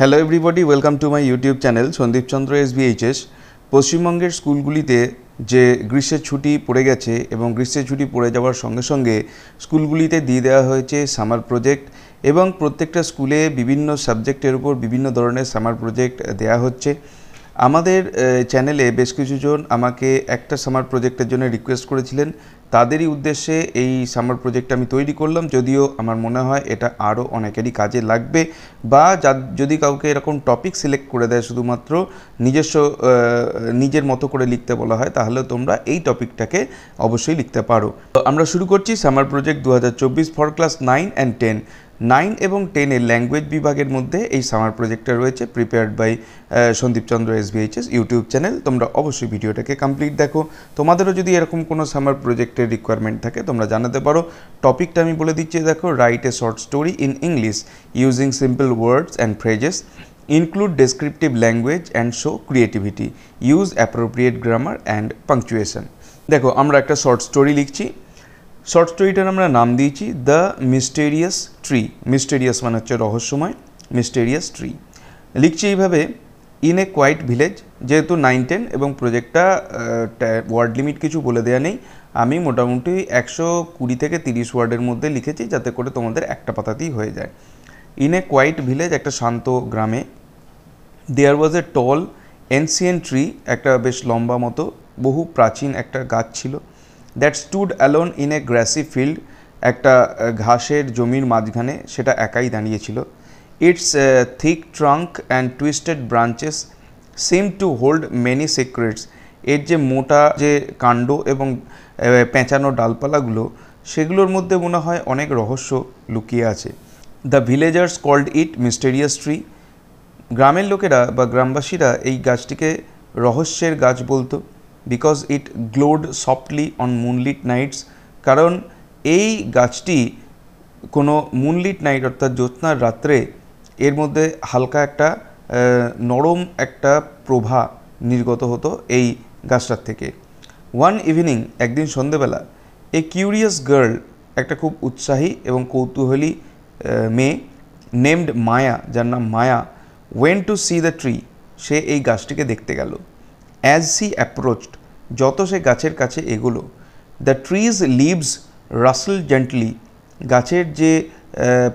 hello everybody welcome to my YouTube channel Sandip Chandra S BHS পশ্চিমবঙ্গের স্কুলগুলিতে যে গ্রীষ্মের ছুটি পড়ে গেছে এবং গ্রীষ্মের ছুটি পড়ে যাওয়ার সঙ্গে সঙ্গে স্কুলগুলিতে দিয়ে দেওয়া হয়েছে সামার প্রজেক্ট এবং প্রত্যেকটা স্কুলে বিভিন্ন সাবজেক্টের উপর বিভিন্ন ধরনের সামার প্রজেক্ট দেয়া হচ্ছে আমাদের চ্যানেলে বেশ কিছুজন আমাকে একটা সামার প্রজেক্টের জন্য রিকোয়েস্ট করেছিলেন তাদেরই উদ্দেশ্যে এই সামার প্রজেক্ট আমি তৈরি করলাম যদিও আমার মনে হয় এটা আরও অনেকেরই কাজে লাগবে বা যদি কাউকে এরকম টপিক সিলেক্ট করে দেয় শুধুমাত্র নিজস্ব নিজের মতো করে লিখতে বলা হয় তাহলে তোমরা এই টপিকটাকে অবশ্যই লিখতে পারো আমরা শুরু করছি summer project two for class nine and ten nine এবং টেনের ল্যাঙ্গুয়েজ বিভাগের মধ্যে এই সামার প্রজেক্টটা রয়েছে prepared by Sandipchandra S BHS YouTube channel তোমরা অবশ্যই ভিডিওটাকে কমপ্লিট দেখো তোমাদেরও যদি এরকম কোনো সামার প্রজেক্টের রিকোয়ারমেন্ট থাকে তোমরা জানাতে পারো টপিকটা আমি বলে দিচ্ছি দেখো write a short story in English using simple words and phrases include descriptive language and show creativity use appropriate grammar and punctuation দেখো আমরা একটা শর্ট স্টোরি লিখছি শর্ট স্টোরিটার আমরা নাম দিয়েছি দ্য মিস্টেরিয়াস ট্রি মিস্টেরিয়াস মানে হচ্ছে রহস্যময় মিস্টেরিয়াস ট্রি লিখছি এইভাবে ইন এ কোয়াইট ভিলেজ যেহেতু নাইন টেন এবং প্রজেক্টটা ওয়ার্ড লিমিট কিছু বলে দেওয়া নেই আমি মোটামুটি একশো কুড়ি থেকে তিরিশ ওয়ার্ডের মধ্যে লিখেছি যাতে করে তোমাদের একটা পাতাতেই হয়ে যায় ইন এ কোয়াইট ভিলেজ একটা শান্ত গ্রামে দেয়ার ওয়াজ এ টল এনসিয়েন্ট ট্রি একটা বেশ লম্বা মতো বহু প্রাচীন একটা গাছ ছিল that stood alone in a grassy field একটা ঘাসের জমির মাঝখানে সেটা একাই দাঁড়িয়েছিল its thick trunk and twisted branches seem to hold many secrets এর যে মোটা যে কাণ্ড এবং পেঁচানো ডালপালাগুলো সেগুলোর মধ্যে মনে হয় অনেক রহস্য লুকিয়ে আছে the villagers called it mysterious tree গ্রামের লোকেরা বা গ্রামবাসীরা এই গাছটিকে রহস্যের গাছ বলতো because it glowed softly on moonlit nights কারণ এই গাছটি কোনো মুনলিট নাইট অর্থাৎ জ্যোৎস্নার রাত্রে এর মধ্যে হালকা একটা নরম একটা প্রভা নির্গত হতো এই গাছটার থেকে ওয়ান ইভিনিং একদিন সন্ধেবেলা এ কিউরিয়াস গার্ল একটা খুব উৎসাহী এবং কৌতূহলী মেয়ে নেমড মায়া যার নাম Maya went to see the tree সে এই গাছটিকে দেখতে গেল অ্যাজ সি অ্যাপ্রোচড যত সে গাছের কাছে এগুলো the tree's leaves rustle gently গাছের যে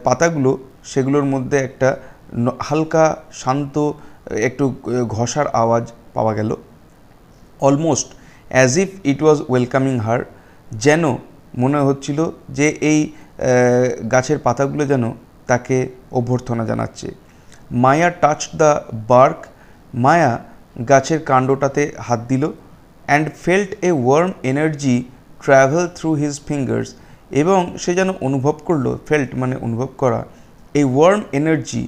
পাতাগুলো সেগুলোর মধ্যে একটা হালকা শান্ত একটু ঘষার আওয়াজ পাওয়া গেল almost as if it was welcoming her যেন মনে হচ্ছিল যে এই গাছের পাতাগুলো যেন তাকে অভ্যর্থনা জানাচ্ছে Maya touch the bark Maya গাছের কাণ্ডটাতে হাত দিল and felt a warm energy travel through his fingers এবং সে যেন অনুভব করলো ফেল্ট মানে অনুভব করা এই ওয়ার্ম এনার্জি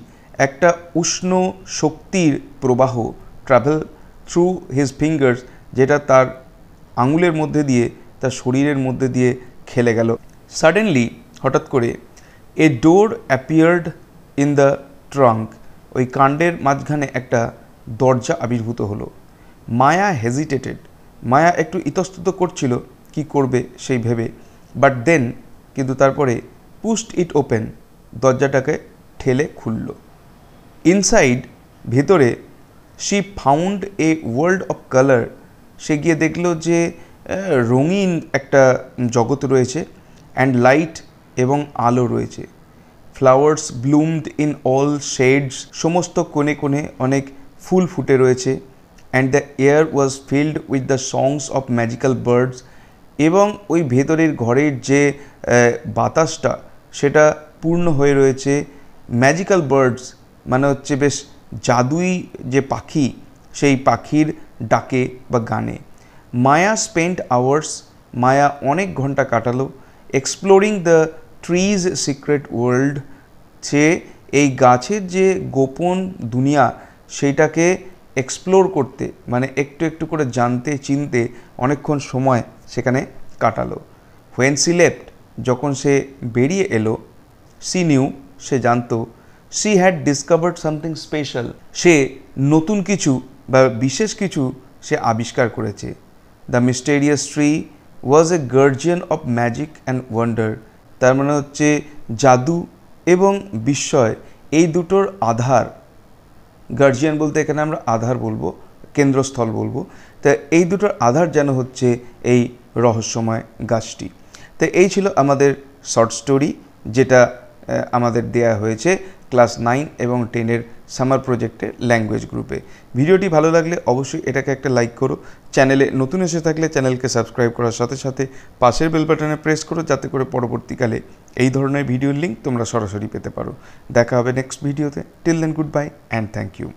একটা উষ্ণ শক্তির প্রবাহ ট্রাভেল থ্রু হিজ ফিঙ্গার্স যেটা তার আঙুলের মধ্যে দিয়ে তার শরীরের মধ্যে দিয়ে খেলে গেল সাডেনলি হঠাৎ করে a door appeared in the trunk ওই কাণ্ডের মাঝখানে একটা দরজা আবির্ভূত হলো মায়া হেজিটেটেড মায়া একটু ইতস্তত করছিল কি করবে সেই ভেবে বাট দেন কিন্তু তারপরে পুস্ট ইট ওপেন দরজাটাকে ঠেলে খুলল ইনসাইড ভেতরে she found a world of colour সে গিয়ে দেখল যে রঙিন একটা জগৎ রয়েছে অ্যান্ড লাইট এবং আলো রয়েছে flowers bloomed in all shades সমস্ত কোণে কোণে অনেক ফুল ফুটে রয়েছে and the air was filled with the songs of magical birds এবং ওই ভেতরের ঘরের যে বাতাসটা সেটা পূর্ণ হয়ে রয়েছে ম্যাজিক্যাল বার্ডস মানে হচ্ছে বেশ জাদুই যে পাখি সেই পাখির ডাকে বা গানে মায়া স্পেন্ট আওয়ার্স মায়া অনেক ঘন্টা কাটালো exploring the tree's secret world সে এই গাছের যে গোপন দুনিয়া সেইটাকে এক্সপ্লোর করতে মানে একটু একটু করে জানতে চিনতে অনেকক্ষণ সময় সেখানে কাটালো হোয়েন সি লেফট যখন সে বেরিয়ে এলো সি নিউ সে জানতো she had discovered something special সে নতুন কিছু বা বিশেষ কিছু সে আবিষ্কার করেছে the mysterious tree was a guardian of magic and wonder তার মানে হচ্ছে জাদু এবং বিস্ময় এই দুটোর আধার গার্জিয়ান বলতে এখানে আমরা আধার বলবো কেন্দ্রস্থল বলবো তা এই দুটোর আধার যেন হচ্ছে এই রহস্যময় গাছটি তো এই ছিল আমাদের শর্ট স্টোরি যেটা আমাদের দেয়া হয়েছে ক্লাস নাইন এবং টেনের সামার প্রজেক্টে ল্যাঙ্গুয়েজ গ্রুপে ভিডিওটি ভালো লাগলে অবশ্যই এটাকে একটা লাইক করো চ্যানেলে নতুন এসে থাকলে চ্যানেলকে সাবস্ক্রাইব করার সাথে সাথে পাশের বেল বাটনে প্রেস করো যাতে করে পরবর্তীকালে এই ধরনের ভিডিওর লিঙ্ক তোমরা সরাসরি পেতে পারো দেখা হবে নেক্সট ভিডিওতে till then good bye and thank you